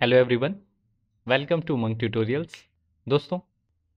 hello everyone welcome to Mang tutorials दोस्तों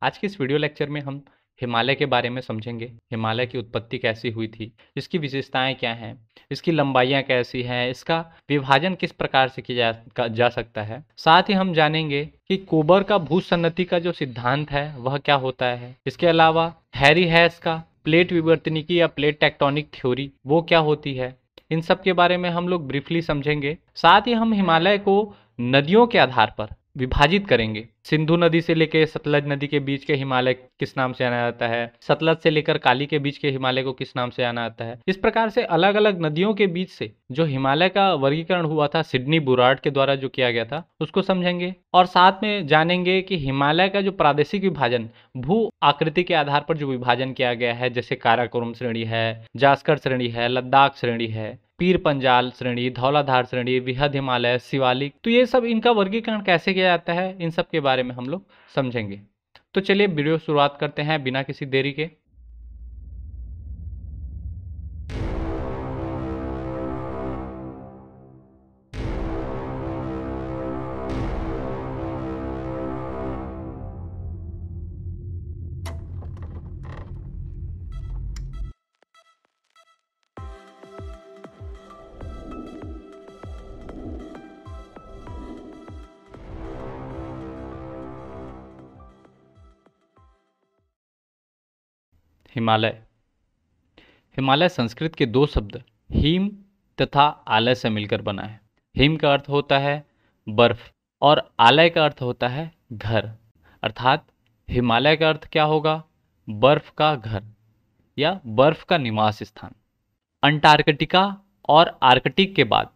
आज के इस वीडियो लेक्चर में हम हिमालय के बारे में समझेंगे हिमालय की उत्पत्ति कैसी हुई थी इसकी विशेषताएं क्या हैं इसकी लंबाइयां कैसी हैं इसका विभाजन किस प्रकार से किया जा, जा सकता है साथ ही हम जानेंगे कि कोबर का भूसन्नति का जो सिद्धांत है वह क्या होता है इसके अलावा हैरी हैस का प्लेट विवर्तनिकी या प्लेट टेक्टोनिक थ्योरी वो क्या होती है इन सब के बारे में हम लोग ब्रीफली समझेंगे साथ ही हम हिमालय को नदियों के आधार पर विभाजित करेंगे सिंधु नदी से लेकर सतलज नदी के बीच के हिमालय किस नाम से जाना जाता है सतलज से लेकर काली के बीच के हिमालय को किस नाम से जाना जाता है इस प्रकार से अलग अलग नदियों के बीच से जो हिमालय का वर्गीकरण हुआ था सिडनी बुराड के द्वारा जो किया गया था उसको समझेंगे और साथ में जानेंगे कि हिमालय का जो प्रादेशिक विभाजन भू आकृति के आधार पर जो विभाजन किया गया है जैसे काराकोरम श्रेणी है जास्कर श्रेणी है लद्दाख श्रेणी है पीर पंजाल श्रेणी धौलाधार श्रेणी विहद हिमालय शिवालिक तो ये सब इनका वर्गीकरण कैसे किया जाता है इन सब के बारे बारे में हम लोग समझेंगे तो चलिए वीडियो शुरुआत करते हैं बिना किसी देरी के हिमालय हिमालय संस्कृत के दो शब्द हिम तथा आलय से मिलकर बना है हिम का अर्थ होता है बर्फ और आलय का अर्थ होता है घर अर्थात हिमालय का अर्थ क्या होगा बर्फ का घर या बर्फ का निवास स्थान अंटार्कटिका और आर्कटिक के बाद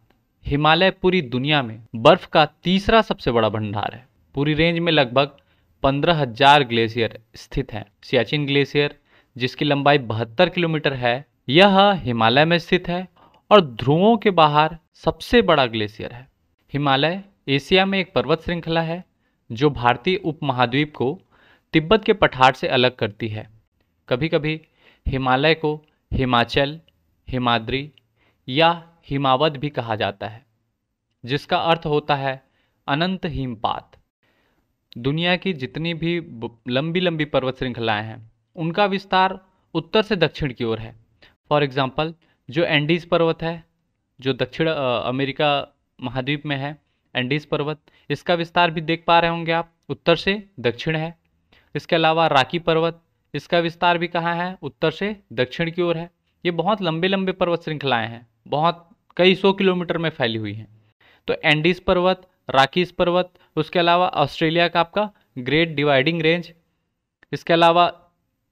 हिमालय पूरी दुनिया में बर्फ का तीसरा सबसे बड़ा भंडार है पूरी रेंज में लगभग पंद्रह हजार ग्लेशियर स्थित हैं सियाचिन ग्लेशियर जिसकी लंबाई बहत्तर किलोमीटर है यह हिमालय में स्थित है और ध्रुवों के बाहर सबसे बड़ा ग्लेशियर है हिमालय एशिया में एक पर्वत श्रृंखला है जो भारतीय उपमहाद्वीप को तिब्बत के पठार से अलग करती है कभी कभी हिमालय को हिमाचल हिमाद्री या हिमावत भी कहा जाता है जिसका अर्थ होता है अनंत हिमपात दुनिया की जितनी भी लंबी लंबी पर्वत श्रृंखलाएं हैं उनका विस्तार उत्तर से दक्षिण की ओर है फॉर एग्ज़ाम्पल जो एंडीज़ पर्वत है जो दक्षिण अमेरिका महाद्वीप में है एंडीज़ पर्वत इसका विस्तार भी देख पा रहे होंगे आप उत्तर से दक्षिण है इसके अलावा राकी पर्वत इसका विस्तार भी कहाँ है उत्तर से दक्षिण की ओर है ये बहुत लंबे लंबे पर्वत श्रृंखलाएँ हैं बहुत कई सौ किलोमीटर में फैली हुई हैं तो एंडीज़ पर्वत राकीज पर्वत उसके अलावा ऑस्ट्रेलिया का आपका ग्रेट डिवाइडिंग रेंज इसके अलावा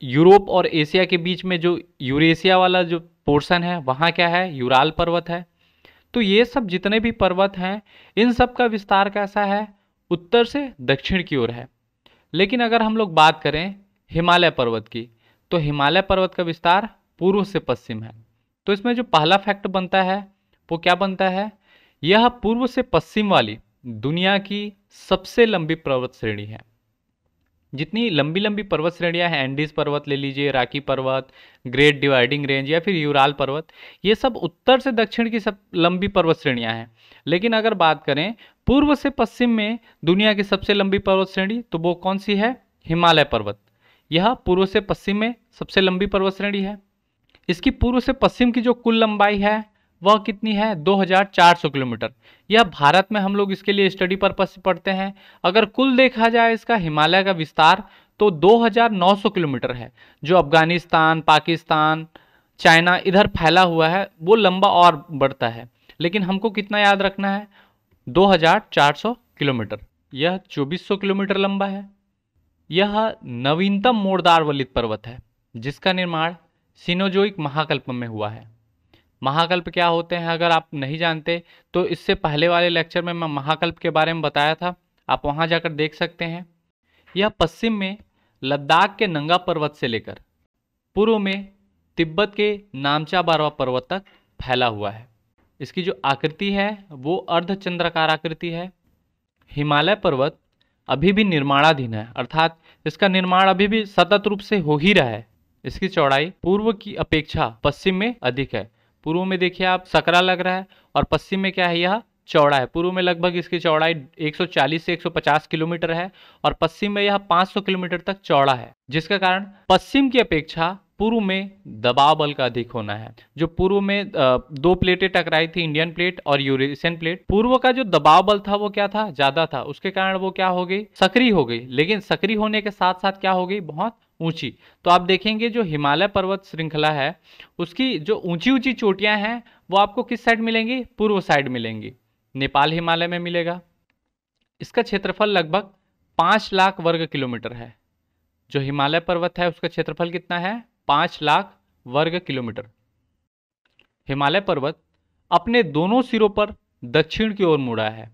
यूरोप और एशिया के बीच में जो यूरेशिया वाला जो पोर्शन है वहाँ क्या है यूराल पर्वत है तो ये सब जितने भी पर्वत हैं इन सब का विस्तार कैसा है उत्तर से दक्षिण की ओर है लेकिन अगर हम लोग बात करें हिमालय पर्वत की तो हिमालय पर्वत का विस्तार पूर्व से पश्चिम है तो इसमें जो पहला फैक्ट बनता है वो क्या बनता है यह पूर्व से पश्चिम वाली दुनिया की सबसे लंबी पर्वत श्रेणी है जितनी लंबी लंबी पर्वत श्रेणियाँ हैं एंडीज पर्वत ले लीजिए राकी पर्वत ग्रेट डिवाइडिंग रेंज या फिर यूराल पर्वत ये सब उत्तर से दक्षिण की सब लंबी पर्वत श्रेणियाँ हैं लेकिन अगर बात करें पूर्व से पश्चिम में दुनिया की सबसे लंबी पर्वत श्रेणी तो वो कौन सी है हिमालय पर्वत यह पूर्व से पश्चिम में सबसे लंबी पर्वत श्रेणी है इसकी पूर्व से पश्चिम की जो कुल लंबाई है वह कितनी है 2400 किलोमीटर यह भारत में हम लोग इसके लिए स्टडी पर्पज से पढ़ते हैं अगर कुल देखा जाए इसका हिमालय का विस्तार तो 2900 किलोमीटर है जो अफगानिस्तान पाकिस्तान चाइना इधर फैला हुआ है वो लंबा और बढ़ता है लेकिन हमको कितना याद रखना है 2400 किलोमीटर यह 2400 किलोमीटर लंबा है यह नवीनतम मोड़दार वलित पर्वत है जिसका निर्माण सिनोजोइक महाकल्प में हुआ है महाकल्प क्या होते हैं अगर आप नहीं जानते तो इससे पहले वाले लेक्चर में मैं महाकल्प के बारे में बताया था आप वहाँ जाकर देख सकते हैं यह पश्चिम में लद्दाख के नंगा पर्वत से लेकर पूर्व में तिब्बत के नामचा बारवा पर्वत तक फैला हुआ है इसकी जो आकृति है वो अर्धचंद्रकार आकृति है हिमालय पर्वत अभी भी निर्माणाधीन है अर्थात इसका निर्माण अभी भी सतत रूप से हो ही रहा है इसकी चौड़ाई पूर्व की अपेक्षा पश्चिम में अधिक है पूर्व में देखिए आप सकरा लग रहा है और पश्चिम में क्या है यह चौड़ा है पूर्व में लगभग इसकी चौड़ाई 140 से 150 किलोमीटर है और पश्चिम में यह 500 किलोमीटर तक चौड़ा है जिसका कारण पश्चिम की अपेक्षा पूर्व में दबाव बल का अधिक होना है जो पूर्व में दो प्लेटें टकराई थी इंडियन प्लेट और यूरेशियन प्लेट पूर्व का जो दबाव बल था वो क्या था ज्यादा था उसके कारण वो क्या हो गई सक्रिय हो गई लेकिन सक्रिय होने के साथ साथ क्या हो गई बहुत ऊंची तो आप देखेंगे जो हिमालय पर्वत श्रृंखला है उसकी जो ऊंची ऊंची चोटियां हैं वो आपको किस साइड मिलेंगी पूर्व साइड मिलेंगी नेपाल हिमालय में मिलेगा इसका क्षेत्रफल लगभग पांच लाख वर्ग किलोमीटर है जो हिमालय पर्वत है उसका क्षेत्रफल कितना है पाँच लाख वर्ग किलोमीटर हिमालय पर्वत अपने दोनों सिरों पर दक्षिण की ओर मुड़ा है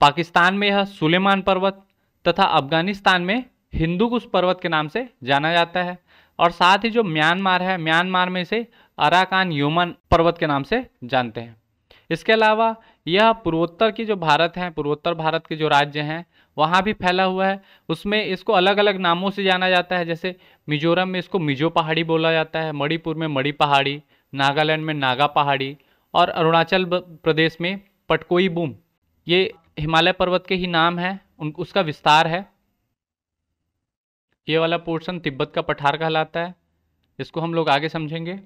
पाकिस्तान में यह सुलेमान पर्वत तथा अफगानिस्तान में हिंदू कुश पर्वत के नाम से जाना जाता है और साथ ही जो म्यांमार है म्यांमार में इसे अराकान यमन पर्वत के नाम से जानते हैं इसके अलावा यह पूर्वोत्तर की जो भारत है पूर्वोत्तर भारत के जो राज्य हैं वहाँ भी फैला हुआ है उसमें इसको अलग अलग नामों से जाना जाता है जैसे मिजोरम में इसको मिजो पहाड़ी बोला जाता है मणिपुर में मणि पहाड़ी नागालैंड में नागा पहाड़ी और अरुणाचल प्रदेश में पटकोई बूम ये हिमालय पर्वत के ही नाम है उन उसका विस्तार है ये वाला पोर्शन तिब्बत का पठार कहलाता है इसको हम लोग आगे समझेंगे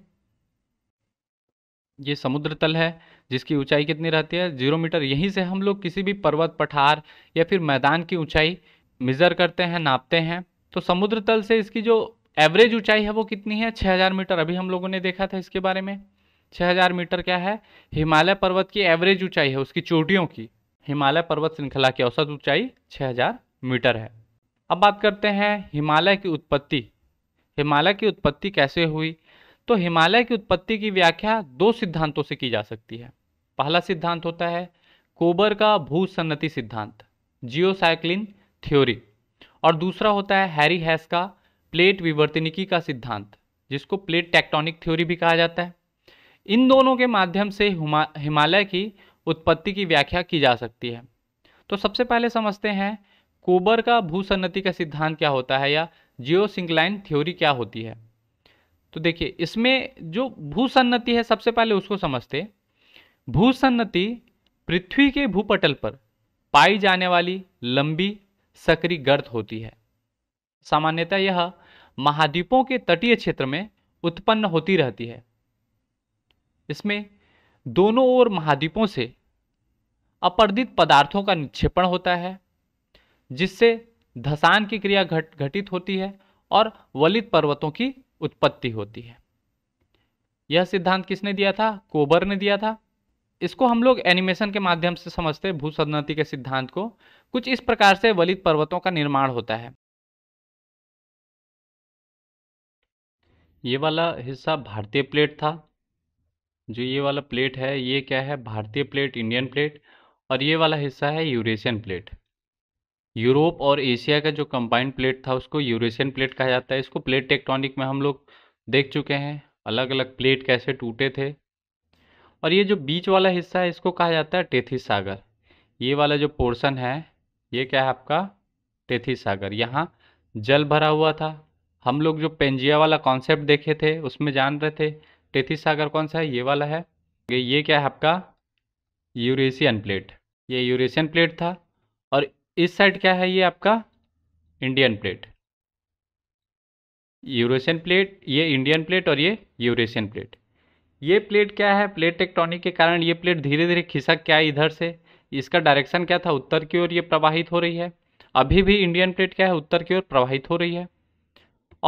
ये समुद्र तल है जिसकी ऊंचाई कितनी रहती है जीरो मीटर यहीं से हम लोग किसी भी पर्वत पठार या फिर मैदान की ऊंचाई मेज़र करते हैं नापते हैं तो समुद्र तल से इसकी जो एवरेज ऊंचाई है वो कितनी है 6000 मीटर अभी हम लोगों ने देखा था इसके बारे में 6000 मीटर क्या है हिमालय पर्वत की एवरेज ऊंचाई है उसकी चोटियों की हिमालय पर्वत श्रृंखला की औसत ऊंचाई छः मीटर है अब बात करते हैं हिमालय की उत्पत्ति हिमालय की उत्पत्ति कैसे हुई तो हिमालय की उत्पत्ति की व्याख्या दो सिद्धांतों से की जा सकती है पहला सिद्धांत होता है कोबर का भूसन्नति सिद्धांत जियोसाइक्लिन थ्योरी और दूसरा होता है हैरी हैस का प्लेट विवर्तनिकी का सिद्धांत जिसको प्लेट टेक्टोनिक थ्योरी भी कहा जाता है इन दोनों के माध्यम से हिमालय की उत्पत्ति की व्याख्या की जा सकती है तो सबसे पहले समझते हैं कोबर का भूसन्नति का सिद्धांत क्या होता है या जियो थ्योरी क्या होती है तो देखिए इसमें जो भूसन्नति है सबसे पहले उसको समझते भूसन्नति पृथ्वी के भूपटल पर पाई जाने वाली लंबी सक्रिय गर्त होती है सामान्यतः यह महाद्वीपों के तटीय क्षेत्र में उत्पन्न होती रहती है इसमें दोनों ओर महाद्वीपों से अपर्दित पदार्थों का निक्षेपण होता है जिससे धसान की क्रिया घट घटित होती है और वलित पर्वतों की उत्पत्ति होती है यह सिद्धांत किसने दिया था कोबर ने दिया था इसको हम लोग एनिमेशन के माध्यम से समझते हैं भूसदनति के सिद्धांत को कुछ इस प्रकार से वलित पर्वतों का निर्माण होता है ये वाला हिस्सा भारतीय प्लेट था जो ये वाला प्लेट है ये क्या है भारतीय प्लेट इंडियन प्लेट और ये वाला हिस्सा है यूरेशियन प्लेट यूरोप और एशिया का जो कंबाइंड प्लेट था उसको यूरेशियन प्लेट कहा जाता है इसको प्लेट टेक्टोनिक में हम लोग देख चुके हैं अलग अलग प्लेट कैसे टूटे थे और ये जो बीच वाला हिस्सा है इसको कहा जाता है टेथिस सागर ये वाला जो पोर्शन है ये क्या है आपका टेथिस सागर यहाँ जल भरा हुआ था हम लोग जो पेंजिया वाला कॉन्सेप्ट देखे थे उसमें जान रहे थे टेथिस सागर कौन सा है ये वाला है ये क्या है आपका यूरेशियन प्लेट ये यूरेशियन प्लेट था और इस साइड क्या है ये आपका इंडियन प्लेट यूरोशियन प्लेट ये इंडियन प्लेट और ये यूरेशियन प्लेट ये प्लेट क्या है प्लेट टेक्टोनिक के कारण ये प्लेट धीरे धीरे खिसक क्या है इधर से इसका डायरेक्शन क्या था उत्तर की ओर ये प्रवाहित हो रही है अभी भी इंडियन प्लेट क्या है उत्तर की ओर प्रवाहित हो रही है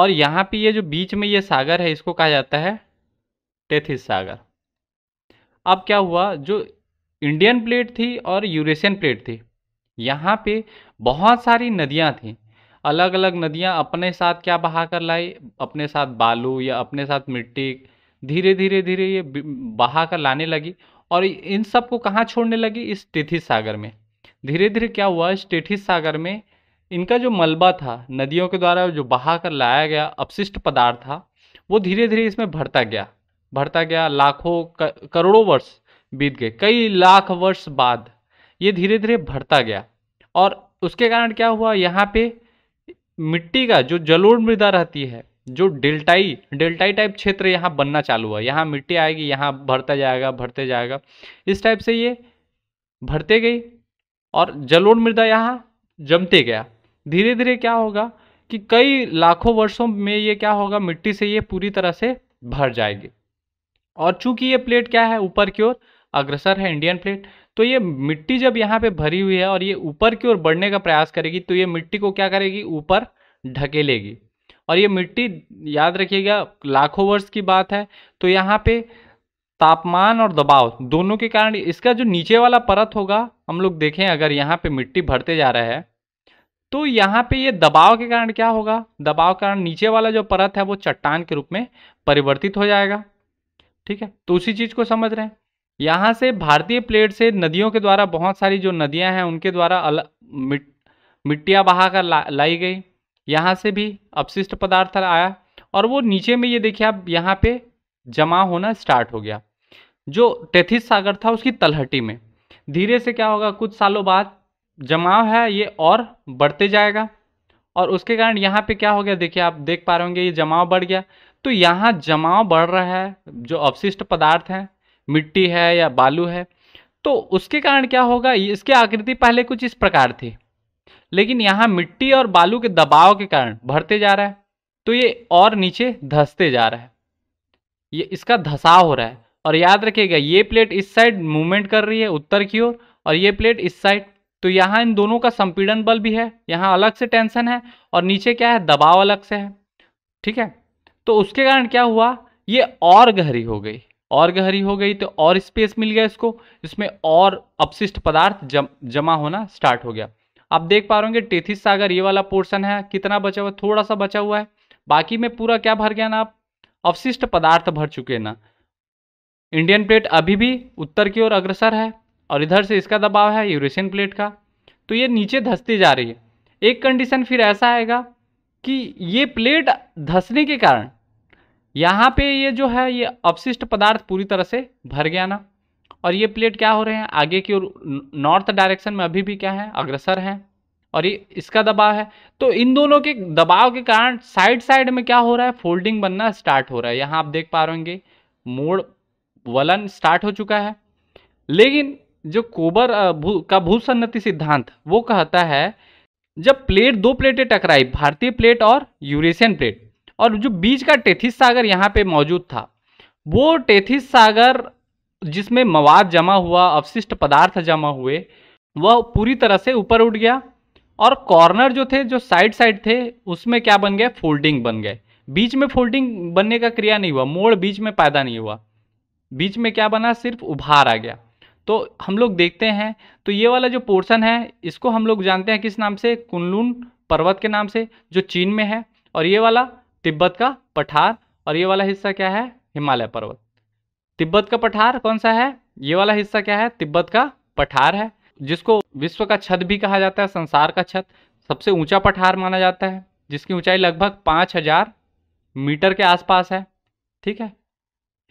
और यहाँ पे ये जो बीच में ये सागर है इसको कहा जाता है टेथिस सागर अब क्या हुआ जो इंडियन प्लेट थी और यूरेशियन प्लेट थी यहाँ पे बहुत सारी नदियाँ थी अलग अलग नदियाँ अपने साथ क्या बहा कर लाई अपने साथ बालू या अपने साथ मिट्टी धीरे धीरे धीरे ये बहा कर लाने लगी और इन सब को कहाँ छोड़ने लगी इस टेथिस सागर में धीरे धीरे क्या हुआ इस टेथिस सागर में इनका जो मलबा था नदियों के द्वारा जो बहा कर लाया गया अपशिष्ट पदार्थ था वो धीरे धीरे इसमें भरता गया भरता गया लाखों करोड़ों वर्ष बीत गए कई लाख वर्ष बाद ये धीरे धीरे भरता गया और उसके कारण क्या हुआ यहाँ पे मिट्टी का जो जलोढ़ मृदा रहती है जो डेल्टाई डेल्टाई टाइप क्षेत्र यहाँ बनना चालू हुआ यहाँ मिट्टी आएगी यहाँ भरता जाएगा भरते जाएगा इस टाइप से ये भरते गई और जलोढ़ मृदा यहाँ जमते गया धीरे धीरे क्या होगा कि कई लाखों वर्षों में ये क्या होगा मिट्टी से ये पूरी तरह से भर जाएगी और चूंकि ये प्लेट क्या है ऊपर की ओर अग्रसर है इंडियन प्लेट तो ये मिट्टी जब यहाँ पे भरी हुई है और ये ऊपर की ओर बढ़ने का प्रयास करेगी तो ये मिट्टी को क्या करेगी ऊपर ढकेलेगी और ये मिट्टी याद रखिएगा लाखों वर्ष की बात है तो यहाँ पे तापमान और दबाव दोनों के कारण इसका जो नीचे वाला परत होगा हम लोग देखें अगर यहाँ पे मिट्टी भरते जा रहा है तो यहाँ पे ये दबाव के कारण क्या होगा दबाव के कारण नीचे वाला जो परत है वो चट्टान के रूप में परिवर्तित हो जाएगा ठीक है तो उसी चीज़ को समझ रहे हैं यहाँ से भारतीय प्लेट से नदियों के द्वारा बहुत सारी जो नदियाँ हैं उनके द्वारा अल मिट मिट्टियाँ बहाकर ला लाई गई यहाँ से भी अपशिष्ट पदार्थ आया और वो नीचे में ये देखिए आप यहाँ पे जमा होना स्टार्ट हो गया जो टेथिस सागर था उसकी तलहटी में धीरे से क्या होगा कुछ सालों बाद जमाव है ये और बढ़ते जाएगा और उसके कारण यहाँ पे क्या हो गया देखिए आप देख पा रहे होंगे ये जमाव बढ़ गया तो यहाँ जमाव बढ़ रहा है जो अपशिष्ट पदार्थ हैं मिट्टी है या बालू है तो उसके कारण क्या होगा इसकी आकृति पहले कुछ इस प्रकार थी लेकिन यहाँ मिट्टी और बालू के दबाव के कारण भरते जा रहा है तो ये और नीचे धसते जा रहा है ये इसका धसाव हो रहा है और याद रखिएगा ये प्लेट इस साइड मूवमेंट कर रही है उत्तर की ओर और, और ये प्लेट इस साइड तो यहाँ इन दोनों का संपीड़न बल भी है यहाँ अलग से टेंशन है और नीचे क्या है दबाव अलग से है ठीक है तो उसके कारण क्या हुआ ये और गहरी हो गई और गहरी हो गई तो और स्पेस मिल गया इसको इसमें और अपशिष्ट पदार्थ जम, जमा होना स्टार्ट हो गया आप देख पा रहे होंगे टेथिस सागर ये वाला पोर्शन है कितना बचा हुआ थोड़ा सा बचा हुआ है बाकी में पूरा क्या भर गया ना आप अवशिष्ट पदार्थ भर चुके हैं ना इंडियन प्लेट अभी भी उत्तर की ओर अग्रसर है और इधर से इसका दबाव है यूरेशियन प्लेट का तो ये नीचे धसती जा रही है एक कंडीशन फिर ऐसा आएगा कि ये प्लेट धसने के कारण यहाँ पे ये जो है ये अपशिष्ट पदार्थ पूरी तरह से भर गया ना और ये प्लेट क्या हो रहे हैं आगे की ओर नॉर्थ डायरेक्शन में अभी भी क्या है अग्रसर है और ये इसका दबाव है तो इन दोनों के दबाव के कारण साइड साइड में क्या हो रहा है फोल्डिंग बनना स्टार्ट हो रहा है यहाँ आप देख पा रहे होंगे मोड़ वलन स्टार्ट हो चुका है लेकिन जो कोबर भू, का भूसन्नति सिद्धांत वो कहता है जब प्लेट दो प्लेटें टकराई भारतीय प्लेट और यूरेशियन प्लेट और जो बीच का टेथिस सागर यहाँ पे मौजूद था वो टेथिस सागर जिसमें मवाद जमा हुआ अवशिष्ट पदार्थ जमा हुए वह पूरी तरह से ऊपर उठ गया और कॉर्नर जो थे जो साइड साइड थे उसमें क्या बन गए फोल्डिंग बन गए बीच में फोल्डिंग बनने का क्रिया नहीं हुआ मोड़ बीच में पैदा नहीं हुआ बीच में क्या बना सिर्फ उभार आ गया तो हम लोग देखते हैं तो ये वाला जो पोर्शन है इसको हम लोग जानते हैं किस नाम से कुनलून पर्वत के नाम से जो चीन में है और ये वाला तिब्बत का पठार और ये वाला हिस्सा क्या है हिमालय पर्वत तिब्बत का पठार कौन सा है ये वाला हिस्सा क्या है तिब्बत का पठार है जिसको विश्व का छत भी कहा जाता है संसार का छत सबसे ऊंचा पठार माना जाता है जिसकी ऊंचाई लगभग पांच हजार मीटर के आसपास है ठीक है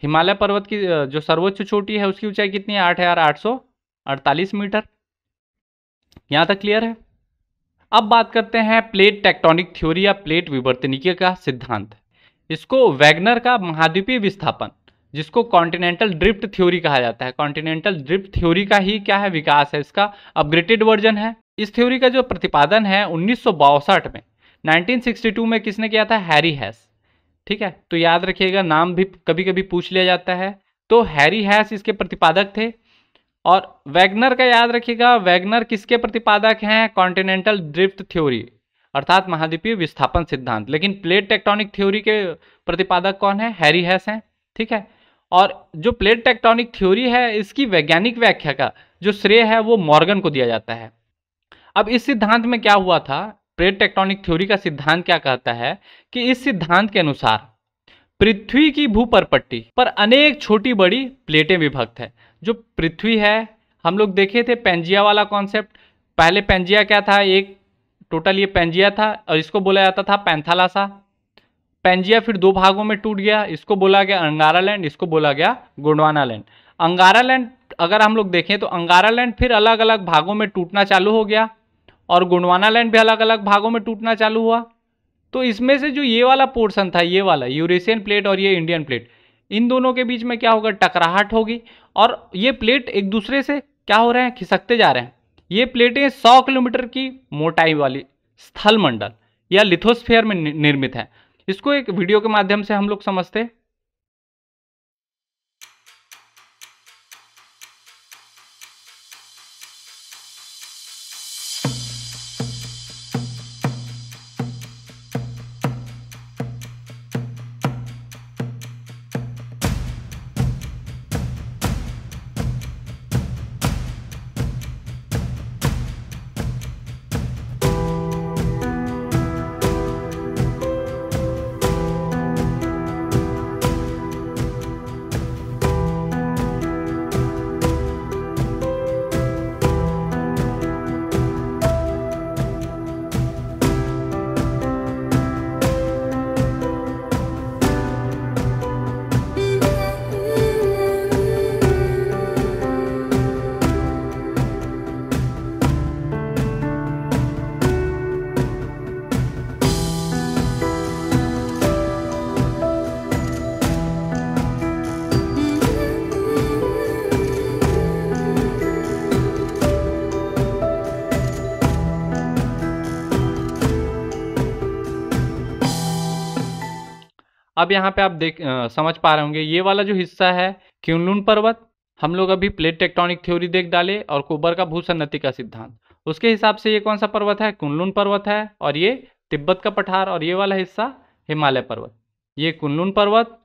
हिमालय पर्वत की जो सर्वोच्च चोटी है उसकी ऊंचाई कितनी है आठ हजार आठ सौ अड़तालीस मीटर यहाँ तक क्लियर है अब बात करते हैं प्लेट टेक्टोनिक थ्योरी या प्लेट विवर्तनिकी का सिद्धांत इसको वैगनर का महाद्वीपीय विस्थापन जिसको कॉन्टिनेंटल ड्रिफ्ट थ्योरी कहा जाता है कॉन्टिनेंटल ड्रिफ्ट थ्योरी का ही क्या है विकास है इसका अपग्रेडेड वर्जन है इस थ्योरी का जो प्रतिपादन है उन्नीस में 1962 में किसने किया था हैरी हैस ठीक है तो याद रखिएगा नाम भी कभी कभी पूछ लिया जाता है तो हैरी हैस इसके प्रतिपादक थे और वैगनर का याद रखिएगा वैगनर किसके प्रतिपादक हैं कॉन्टिनेंटल ड्रिफ्ट थ्योरी अर्थात महाद्वीपीय विस्थापन सिद्धांत लेकिन प्लेट टेक्टोनिक थ्योरी के प्रतिपादक कौन है हैरी हैस हैं ठीक है और जो प्लेट टेक्टोनिक थ्योरी है इसकी वैज्ञानिक व्याख्या का जो श्रेय है वो मॉर्गन को दिया जाता है अब इस सिद्धांत में क्या हुआ था प्लेट टेक्टोनिक थ्योरी का सिद्धांत क्या कहता है कि इस सिद्धांत के अनुसार पृथ्वी की भूपरपट्टी पर अनेक छोटी बड़ी प्लेटें विभक्त है जो पृथ्वी है हम लोग देखे थे पेंजिया वाला कॉन्सेप्ट पहले पेंजिया क्या था एक टोटल ये पेंजिया था और इसको बोला जाता था पैंथालासा पेंजिया फिर दो भागों में टूट गया इसको बोला गया अंगारा लैंड इसको बोला गया गोंडवाना लैंड अंगारा लैंड अगर हम लोग देखें तो अंगारा लैंड फिर अलग अलग भागों में टूटना चालू हो गया और गुंडवाना लैंड भी अलग अलग भागों में टूटना चालू हुआ तो इसमें से जो ये वाला पोर्शन था ये वाला यूरेशियन प्लेट और ये इंडियन प्लेट इन दोनों के बीच में क्या होगा टकराहट होगी और ये प्लेट एक दूसरे से क्या हो रहे हैं खिसकते जा रहे हैं ये प्लेटें 100 किलोमीटर की मोटाई वाली स्थल मंडल या लिथोस्फेयर में निर्मित है इसको एक वीडियो के माध्यम से हम लोग समझते हैं अब यहाँ पे आप देख आ, समझ पा रहे होंगे ये वाला जो हिस्सा है क्यूनलून पर्वत हम लोग अभी प्लेट टेक्टोनिक थ्योरी देख डाले और कुबर का भूसन्नति का सिद्धांत उसके हिसाब से ये कौन सा पर्वत है कुनलून पर्वत है और ये तिब्बत का पठार और ये वाला हिस्सा हिमालय पर्वत ये कुनलून पर्वत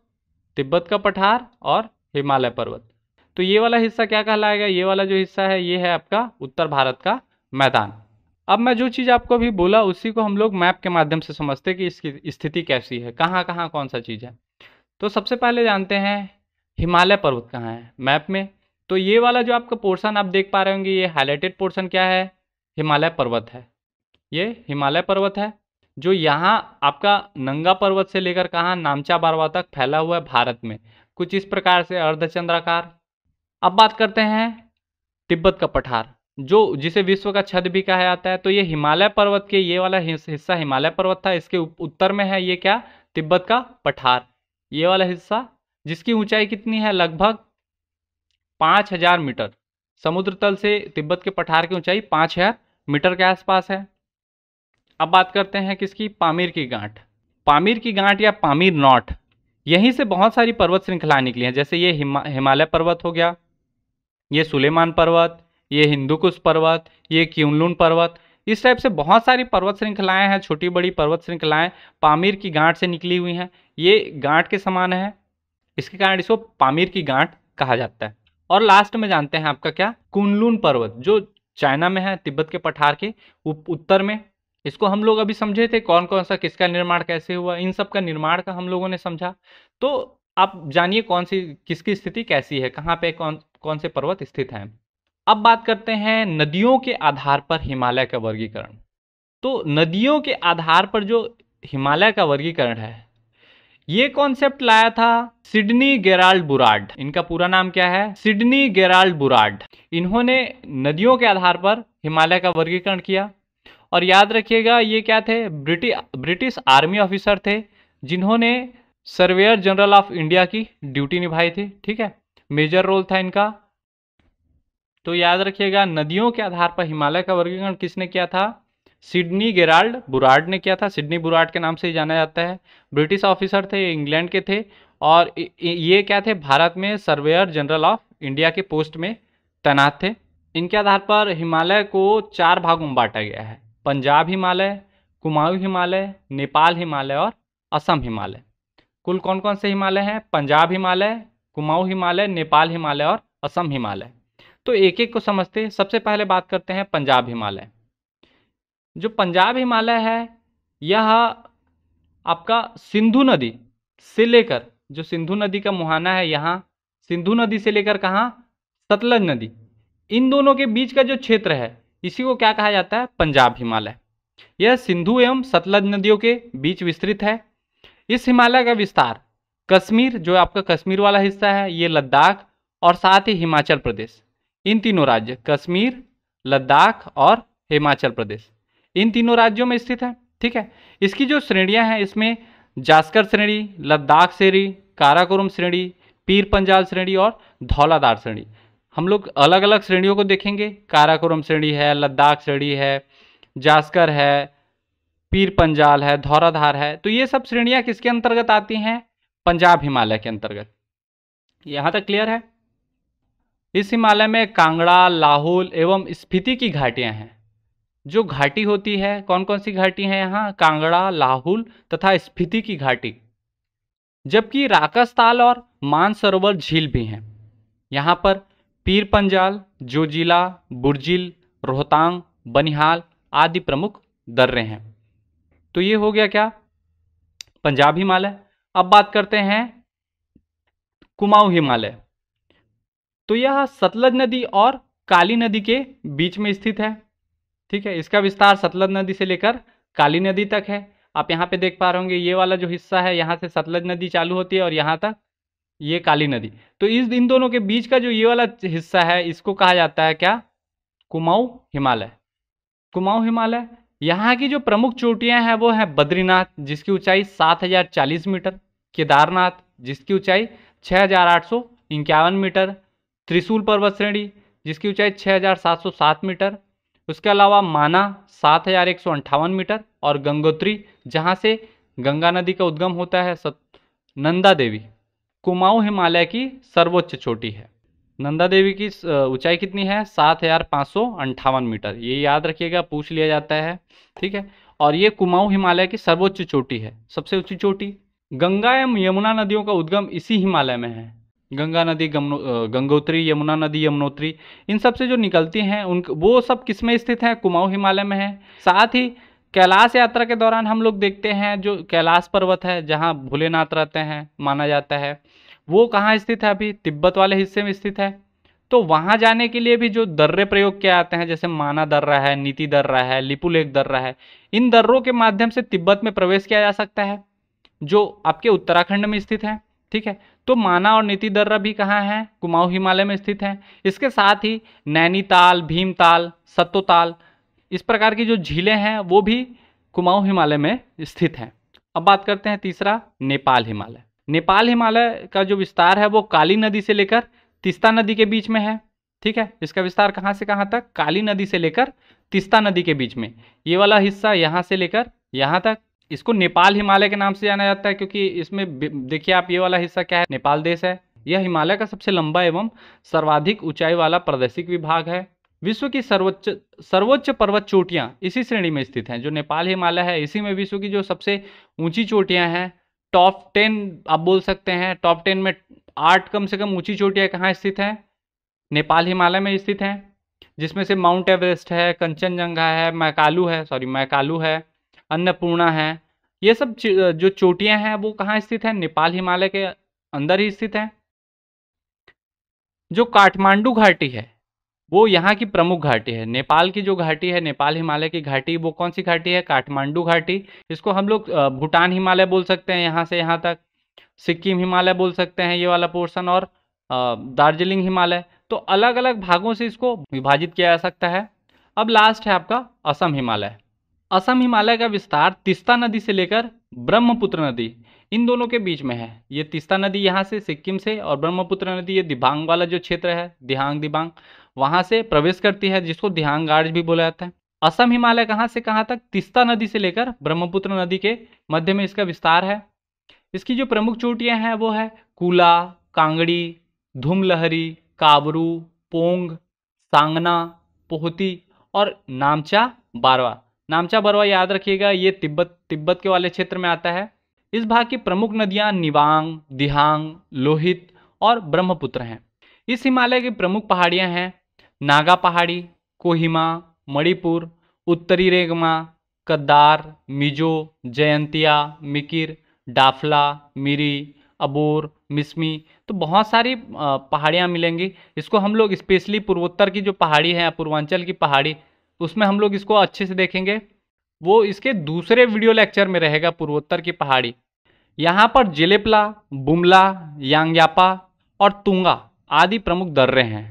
तिब्बत का पठार और हिमालय पर्वत तो ये वाला हिस्सा क्या कहलाएगा ये वाला जो हिस्सा है ये है आपका उत्तर भारत का मैदान अब मैं जो चीज़ आपको अभी बोला उसी को हम लोग मैप के माध्यम से समझते कि इसकी स्थिति कैसी है कहाँ कहाँ कौन सा चीज़ है तो सबसे पहले जानते हैं हिमालय पर्वत कहाँ है मैप में तो ये वाला जो आपका पोर्शन आप देख पा रहे होंगे ये हाईलाइटेड पोर्शन क्या है हिमालय पर्वत है ये हिमालय पर्वत है जो यहाँ आपका नंगा पर्वत से लेकर कहाँ नामचा बारवा तक फैला हुआ है भारत में कुछ इस प्रकार से अर्धचंद्राकार अब बात करते हैं तिब्बत का पठार जो जिसे विश्व का छत भी कहा जाता है तो ये हिमालय पर्वत के ये वाला हिस्सा हिमालय पर्वत था इसके उत्तर में है ये क्या तिब्बत का पठार ये वाला हिस्सा जिसकी ऊंचाई कितनी है लगभग पांच हजार मीटर समुद्र तल से तिब्बत के पठार की ऊंचाई पांच हजार मीटर के आसपास है अब बात करते हैं किसकी पामीर की गांठ पामीर की गांठ या पामीर नॉट यहीं से बहुत सारी पर्वत श्रृंखला निकली हैं जैसे ये हिमा हिमालय पर्वत हो गया ये सुलेमान पर्वत ये हिंदू कुश पर्वत ये क्यूनलून पर्वत इस टाइप से बहुत सारी पर्वत श्रृंखलाएं हैं छोटी बड़ी पर्वत श्रृंखलाएं पामीर की गांठ से निकली हुई हैं ये गांठ के समान है इसके कारण इसको पामीर की गांठ कहा जाता है और लास्ट में जानते हैं आपका क्या कुनलून पर्वत जो चाइना में है तिब्बत के पठार के उत्तर में इसको हम लोग अभी समझे थे कौन कौन सा किसका निर्माण कैसे हुआ इन सब का निर्माण का हम लोगों ने समझा तो आप जानिए कौन सी किसकी स्थिति कैसी है कहाँ पे कौन कौन से पर्वत स्थित हैं अब बात करते हैं नदियों के आधार पर हिमालय का वर्गीकरण तो नदियों के आधार पर जो हिमालय का वर्गीकरण है ये कॉन्सेप्ट लाया था सिडनी गेराल्ड बुराड इनका पूरा नाम क्या है सिडनी गेराल्ड बुराड इन्होंने नदियों के आधार पर हिमालय का वर्गीकरण किया और याद रखिएगा ये क्या थे ब्रिटिश ब्रिटिश आर्मी ऑफिसर थे जिन्होंने सर्वेयर जनरल ऑफ इंडिया की ड्यूटी निभाई थी ठीक है मेजर रोल था इनका तो याद रखिएगा नदियों के आधार पर हिमालय का वर्गीकरण किसने किया था सिडनी गेराल्ड बुराड ने किया था सिडनी बुराड के नाम से ही जाना जाता है ब्रिटिश ऑफिसर थे इंग्लैंड के थे और ये क्या थे भारत में सर्वेयर जनरल ऑफ इंडिया के पोस्ट में तैनात थे इनके आधार पर हिमालय को चार भागों में बांटा गया है पंजाब हिमालय कुमाऊ हिमालय नेपाल हिमालय और असम हिमालय कुल कौन कौन से हिमालय हैं पंजाब हिमालय कुमाऊं हिमालय नेपाल हिमालय और असम हिमालय तो एक एक को समझते हैं सबसे पहले बात करते हैं पंजाब हिमालय जो पंजाब हिमालय है यह आपका सिंधु नदी से लेकर जो सिंधु नदी का मुहाना है यहाँ सिंधु नदी से लेकर कहाँ सतलज नदी इन दोनों के बीच का जो क्षेत्र है इसी को क्या कहा जाता है पंजाब हिमालय यह सिंधु एवं सतलज नदियों के बीच विस्तृत है इस हिमालय का विस्तार कश्मीर जो आपका कश्मीर वाला हिस्सा है ये लद्दाख और साथ ही हिमाचल प्रदेश इन तीनों राज्य कश्मीर लद्दाख और हिमाचल प्रदेश इन तीनों राज्यों में स्थित है ठीक है इसकी जो श्रेणियां हैं इसमें जास्कर श्रेणी लद्दाख श्रेणी काराकोरम श्रेणी पीर पंजाल श्रेणी और धौलाधार श्रेणी हम लोग अलग अलग श्रेणियों को देखेंगे काराकोरम श्रेणी है लद्दाख श्रेणी है जास्कर है पीर पंजाल है धौराधार है तो ये सब श्रेणियां किसके अंतर्गत आती हैं पंजाब हिमालय के अंतर्गत यहाँ तक क्लियर है इस हिमालय में कांगड़ा लाहौल एवं स्फिति की घाटियां हैं जो घाटी होती है कौन कौन सी घाटी हैं यहाँ कांगड़ा लाहौल तथा स्फिति की घाटी जबकि राकसताल और मानसरोवर झील भी हैं यहाँ पर पीर पंजाल जोजिला बुरजिल रोहतांग बनिहाल आदि प्रमुख दर्रे हैं तो ये हो गया क्या पंजाब हिमालय अब बात करते हैं कुमाऊं हिमालय तो यह सतलज नदी और काली नदी के बीच में स्थित है ठीक है इसका विस्तार सतलज नदी से लेकर काली नदी तक है आप यहाँ पे देख पा रहे होंगे ये वाला जो हिस्सा है यहाँ से सतलज नदी चालू होती है और यहाँ तक ये काली नदी तो इस इन दोनों के बीच का जो ये वाला हिस्सा है इसको कहा जाता है क्या कुमाऊ हिमालय कुमाऊ हिमालय यहाँ की जो प्रमुख चोटियाँ हैं वो हैं बद्रीनाथ जिसकी ऊंचाई 7040 मीटर केदारनाथ जिसकी ऊंचाई छः मीटर त्रिशूल पर्वत श्रेणी जिसकी ऊंचाई 6,707 मीटर उसके अलावा माना सात हजार एक सौ अंठावन मीटर और गंगोत्री जहाँ से गंगा नदी का उद्गम होता है सत नंदा देवी कुमाऊँ हिमालय की सर्वोच्च चोटी है नंदा देवी की ऊंचाई कितनी है सात हजार पाँच सौ अंठावन मीटर ये याद रखिएगा पूछ लिया जाता है ठीक है और ये कुमाऊँ हिमालय की सर्वोच्च चोटी है सबसे ऊंची चोटी गंगा एवं यमुना नदियों का उद्गम इसी हिमालय में है गंगा नदी गंगोत्री यमुना नदी यमुनोत्री इन सब से जो निकलती हैं उन वो सब किस में स्थित हैं कुमाऊं हिमालय में है साथ ही कैलाश यात्रा के दौरान हम लोग देखते हैं जो कैलाश पर्वत है जहाँ भोलेनाथ रहते हैं माना जाता है वो कहाँ स्थित है अभी तिब्बत वाले हिस्से में स्थित है तो वहाँ जाने के लिए भी जो दर्रे प्रयोग किए जाते हैं जैसे माना दर्रा है नीति दर्रा है लिपुलेख दर्रा है इन दर्रों के माध्यम से तिब्बत में प्रवेश किया जा सकता है जो आपके उत्तराखंड में स्थित है ठीक है तो माना और नीति दर्रा भी कहाँ है कुमाऊँ हिमालय में स्थित है इसके साथ ही नैनीताल भीमताल सत्तोताल इस प्रकार की जो झीलें हैं वो भी कुमाऊँ हिमालय में स्थित हैं अब बात करते हैं तीसरा नेपाल हिमालय नेपाल हिमालय का जो विस्तार है वो काली नदी से लेकर तिस्ता नदी के बीच में है ठीक है इसका विस्तार कहाँ से कहाँ तक काली नदी से लेकर तिस्ता नदी के बीच में ये वाला हिस्सा यहाँ से लेकर यहाँ तक इसको नेपाल हिमालय के नाम से जाना जाता है क्योंकि इसमें देखिए आप ये वाला हिस्सा क्या है नेपाल देश है यह हिमालय का सबसे लंबा एवं सर्वाधिक ऊंचाई वाला प्रादेशिक विभाग है विश्व की सर्वोच्च सर्वोच्च पर्वत चोटियां इसी श्रेणी में स्थित हैं जो नेपाल हिमालय है इसी में विश्व की जो सबसे ऊंची चोटियां हैं टॉप टेन आप बोल सकते हैं टॉप टेन में आठ कम से कम ऊंची चोटियां कहाँ स्थित हैं नेपाल हिमालय में स्थित हैं जिसमें से माउंट एवरेस्ट है कंचनजंगा है मैकालू है सॉरी मैकालू है अन्नपूर्णा है ये सब जो चोटियां हैं वो कहाँ स्थित है नेपाल हिमालय के अंदर ही स्थित है जो काठमांडू घाटी है वो यहाँ की प्रमुख घाटी है नेपाल की जो घाटी है नेपाल हिमालय की घाटी वो कौन सी घाटी है काठमांडू घाटी इसको हम लोग भूटान हिमालय बोल सकते हैं यहाँ से यहाँ तक सिक्किम हिमालय बोल सकते हैं ये वाला पोर्शन और दार्जिलिंग हिमालय तो अलग अलग भागों से इसको विभाजित किया जा सकता है अब लास्ट है आपका असम हिमालय असम हिमालय का विस्तार तिस्ता नदी से लेकर ब्रह्मपुत्र नदी इन दोनों के बीच में है ये तिस्ता नदी यहाँ से सिक्किम से और ब्रह्मपुत्र नदी ये दिबांग वाला जो क्षेत्र है दिहांग दिबांग वहाँ से प्रवेश करती है जिसको दिहांग गार्ड भी बोला जाता है असम हिमालय कहाँ से कहाँ तक तिस्ता नदी से लेकर ब्रह्मपुत्र नदी के मध्य में इसका विस्तार है इसकी जो प्रमुख चोटियाँ हैं वो है कूला कांगड़ी धूमलहरी काबरू पोंग सांगना पोहती और नामचा बारवा नामचा बरवा याद रखिएगा ये तिब्बत तिब्बत के वाले क्षेत्र में आता है इस भाग की प्रमुख नदियाँ निवांग दिहांग लोहित और ब्रह्मपुत्र हैं इस हिमालय की प्रमुख पहाड़ियाँ हैं नागा पहाड़ी कोहिमा मणिपुर उत्तरी रेगमा कद्दार मिजो जयंतिया मिकिर डाफला मिरी अबोर मिसमी तो बहुत सारी पहाड़ियाँ मिलेंगी इसको हम लोग स्पेशली पूर्वोत्तर की जो पहाड़ी है पूर्वांचल की पहाड़ी उसमें हम लोग इसको अच्छे से देखेंगे वो इसके दूसरे वीडियो लेक्चर में रहेगा पूर्वोत्तर की पहाड़ी यहाँ पर जिलेपला बुमला यांग्यापा और तुंगा आदि प्रमुख दर्रे हैं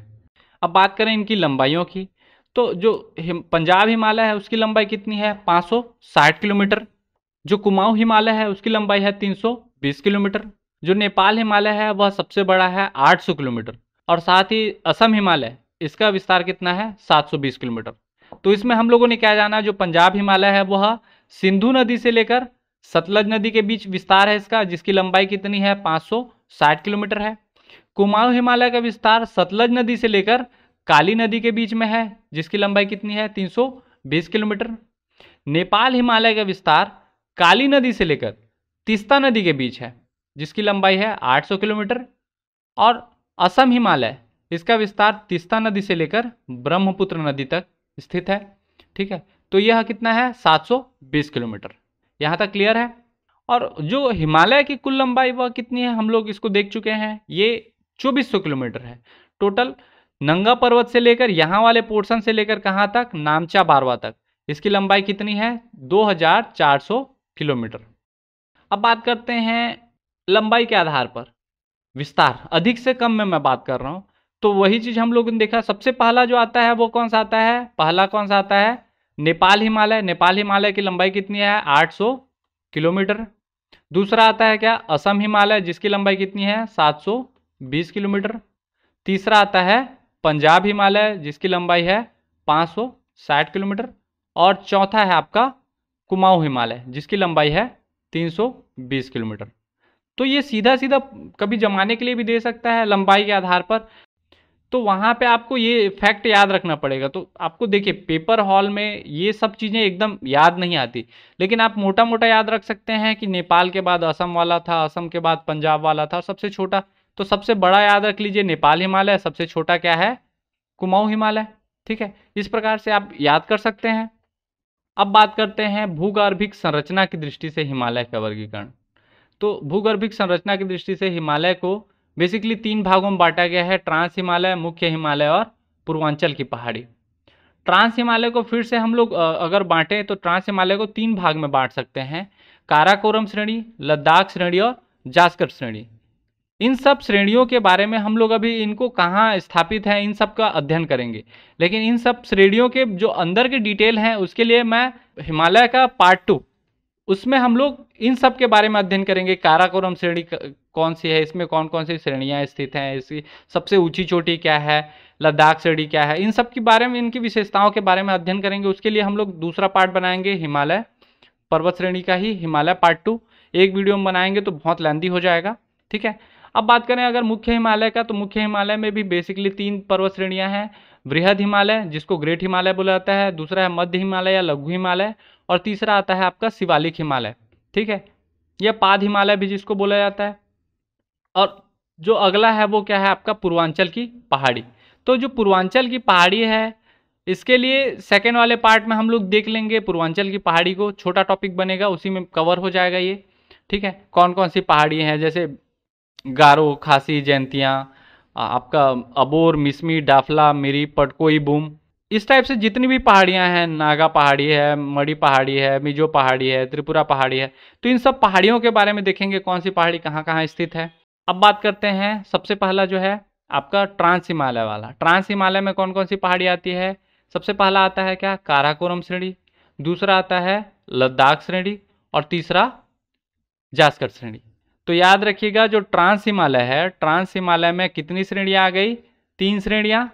अब बात करें इनकी लंबाइयों की तो जो हिम, पंजाब हिमालय है उसकी लंबाई कितनी है 560 किलोमीटर जो कुमाऊं हिमालय है उसकी लंबाई है 320 किलोमीटर जो नेपाल हिमालय है वह सबसे बड़ा है 800 किलोमीटर और साथ ही असम हिमालय इसका विस्तार कितना है 720 किलोमीटर तो इसमें हम लोगों ने क्या जाना जो पंजाब हिमालय है वह सिंधु नदी से लेकर सतलज नदी के बीच विस्तार है इसका जिसकी लंबाई कितनी है 560 किलोमीटर है कुमाऊं हिमालय का विस्तार सतलज नदी से लेकर काली नदी के बीच में है जिसकी लंबाई कितनी है 320 किलोमीटर नेपाल हिमालय का विस्तार काली नदी से लेकर तिस्ता नदी के बीच है जिसकी लंबाई है 800 किलोमीटर और असम हिमालय इसका विस्तार तिस्ता नदी से लेकर ब्रह्मपुत्र नदी तक स्थित है ठीक है तो यह कितना है 720 किलोमीटर यहाँ तक क्लियर है और जो हिमालय की कुल लंबाई वह कितनी है हम लोग इसको देख चुके हैं ये 2400 किलोमीटर है टोटल नंगा पर्वत से लेकर यहाँ वाले पोर्शन से लेकर कहाँ तक नामचा बारवा तक इसकी लंबाई कितनी है 2400 किलोमीटर अब बात करते हैं लंबाई के आधार पर विस्तार अधिक से कम में मैं बात कर रहा हूँ तो वही चीज़ हम लोगों ने देखा सबसे पहला जो आता है वो कौन सा आता है पहला कौन सा आता है नेपाल हिमालय नेपाल हिमालय की लंबाई कितनी है 800 किलोमीटर दूसरा आता है क्या असम हिमालय जिसकी लंबाई कितनी है 720 किलोमीटर तीसरा आता है पंजाब हिमालय जिसकी लंबाई है 560 किलोमीटर और चौथा है आपका कुमाऊ हिमालय जिसकी लंबाई है 320 किलोमीटर तो ये सीधा सीधा कभी जमाने के लिए भी दे सकता है लंबाई के आधार पर तो वहाँ पे आपको ये फैक्ट याद रखना पड़ेगा तो आपको देखिए पेपर हॉल में ये सब चीज़ें एकदम याद नहीं आती लेकिन आप मोटा मोटा याद रख सकते हैं कि नेपाल के बाद असम वाला था असम के बाद पंजाब वाला था सबसे छोटा तो सबसे बड़ा याद रख लीजिए नेपाल हिमालय सबसे छोटा क्या है कुमाऊँ हिमालय ठीक है इस प्रकार से आप याद कर सकते हैं अब बात करते हैं भूगर्भिक संरचना की दृष्टि से हिमालय का वर्गीकरण तो भूगर्भिक संरचना की दृष्टि से हिमालय को बेसिकली तीन भागों में बांटा गया है ट्रांस हिमालय मुख्य हिमालय और पूर्वांचल की पहाड़ी ट्रांस हिमालय को फिर से हम लोग अगर बांटें तो ट्रांस हिमालय को तीन भाग में बांट सकते हैं काराकोरम श्रेणी लद्दाख श्रेणी और जास्कर श्रेणी इन सब श्रेणियों के बारे में हम लोग अभी इनको कहाँ स्थापित हैं इन सब का अध्ययन करेंगे लेकिन इन सब श्रेणियों के जो अंदर के डिटेल हैं उसके लिए मैं हिमालय का पार्ट टू उसमें हम लोग इन सब के बारे में अध्ययन करेंगे काराकोरम श्रेणी कौन सी है इसमें कौन कौन सी श्रेणियाँ स्थित हैं इसकी सबसे ऊंची चोटी क्या है लद्दाख श्रेणी क्या है इन सब के बारे में इनकी विशेषताओं के बारे में अध्ययन करेंगे उसके लिए हम लोग दूसरा पार्ट बनाएंगे हिमालय पर्वत श्रेणी का ही हिमालय पार्ट टू एक वीडियो में बनाएंगे तो बहुत लेंदी हो जाएगा ठीक है अब बात करें अगर मुख्य हिमालय का तो मुख्य हिमालय में भी बेसिकली तीन पर्वत श्रेणियाँ हैं वृहद हिमालय जिसको ग्रेट हिमालय बोला जाता है दूसरा है मध्य हिमालय या लघु हिमालय और तीसरा आता है आपका शिवालिक हिमालय ठीक है यह पाद हिमालय भी जिसको बोला जाता है और जो अगला है वो क्या है आपका पूर्वांचल की पहाड़ी तो जो पूर्वांचल की पहाड़ी है इसके लिए सेकेंड वाले पार्ट में हम लोग देख लेंगे पूर्वांचल की पहाड़ी को छोटा टॉपिक बनेगा उसी में कवर हो जाएगा ये ठीक है कौन कौन सी पहाड़ी हैं जैसे गारो खासी जयंतियाँ आपका अबोर मिसमी डाफला मिरी पटकोई बूम इस टाइप से जितनी भी पहाड़ियाँ हैं नागा पहाड़ी है मड़ी पहाड़ी है मिजो पहाड़ी है त्रिपुरा पहाड़ी है तो इन सब पहाड़ियों के बारे में देखेंगे कौन सी पहाड़ी कहाँ कहाँ स्थित है अब बात करते हैं सबसे पहला जो है आपका ट्रांस हिमालय वाला ट्रांस हिमालय में कौन कौन सी पहाड़ी आती है सबसे पहला आता है क्या काराकोरम श्रेणी दूसरा आता है लद्दाख श्रेणी और तीसरा जास्कर श्रेणी तो याद रखिएगा जो ट्रांस हिमालय है ट्रांस हिमालय में कितनी श्रेणियाँ आ गई तीन श्रेणियाँ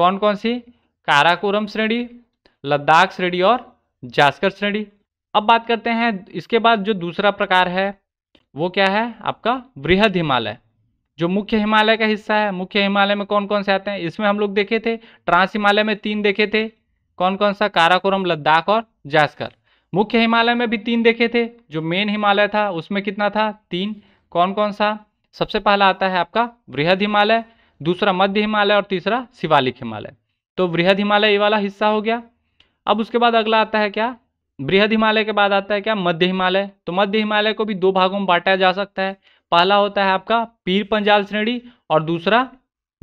कौन कौन सी काराकोरम श्रेणी लद्दाख श्रेणी और जास्कर श्रेणी अब बात करते हैं इसके बाद जो दूसरा प्रकार है वो क्या है आपका वृहद हिमालय जो मुख्य हिमालय का हिस्सा है मुख्य हिमालय में कौन कौन से आते हैं इसमें हम लोग देखे थे ट्रांस हिमालय में तीन देखे थे कौन कौन सा काराकोरम लद्दाख और जास्कर मुख्य हिमालय में भी तीन देखे थे जो मेन हिमालय था उसमें कितना था तीन कौन कौन सा सबसे पहला आता है आपका वृहद हिमालय दूसरा मध्य हिमालय और तीसरा शिवालिक हिमालय तो बृहद हिमालय ये वाला हिस्सा हो गया अब उसके बाद अगला आता है क्या बृहद हिमालय के बाद आता है क्या मध्य हिमालय तो मध्य हिमालय को भी दो भागों में बांटा जा सकता है पहला होता है आपका पीर पंजाल श्रेणी और दूसरा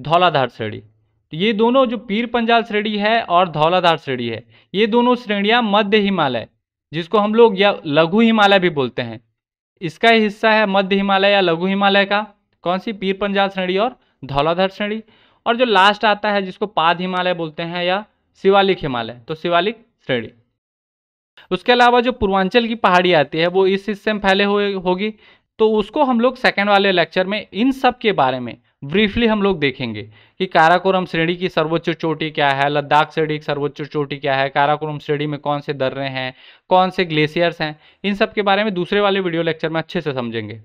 धौलाधार श्रेणी तो ये दोनों जो पीर पंजाल श्रेणी है और धौलाधार श्रेणी है ये दोनों श्रेणियाँ मध्य हिमालय जिसको हम लोग या लघु हिमालय भी बोलते हैं इसका हिस्सा है मध्य हिमालय या लघु हिमालय का कौन सी पीर पंजाल श्रेणी और धौलाधर श्रेणी और जो लास्ट आता है जिसको पाद हिमालय बोलते हैं या शिवालिक हिमालय तो शिवालिक श्रेणी उसके अलावा जो पूर्वांचल की पहाड़ी आती है वो इस हिस्से में फैले हुए हो, होगी तो उसको हम लोग सेकेंड वाले लेक्चर में इन सब के बारे में ब्रीफली हम लोग देखेंगे कि काराकोरम श्रेणी की सर्वोच्च चोटी क्या है लद्दाख श्रेणी की सर्वोच्च चोटी क्या है काराकोरम श्रेणी में कौन से दर्रे हैं कौन से ग्लेशियर्स हैं इन सब के बारे में दूसरे वाले वीडियो लेक्चर में अच्छे से समझेंगे